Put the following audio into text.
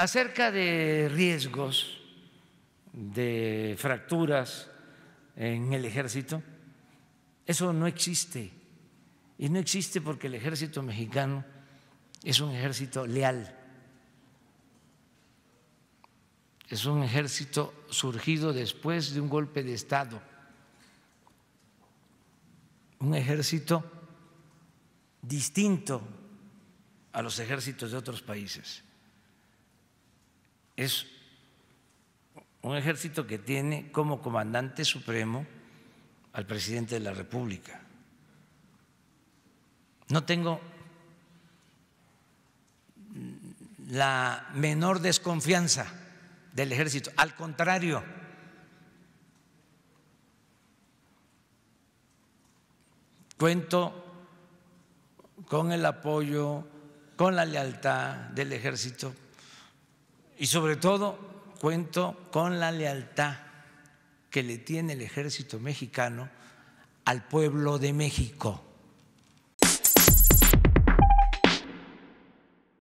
Acerca de riesgos de fracturas en el ejército, eso no existe. Y no existe porque el ejército mexicano es un ejército leal, es un ejército surgido después de un golpe de Estado, un ejército distinto a los ejércitos de otros países es un ejército que tiene como comandante supremo al presidente de la República. No tengo la menor desconfianza del ejército, al contrario, cuento con el apoyo, con la lealtad del ejército y sobre todo cuento con la lealtad que le tiene el ejército mexicano al pueblo de México.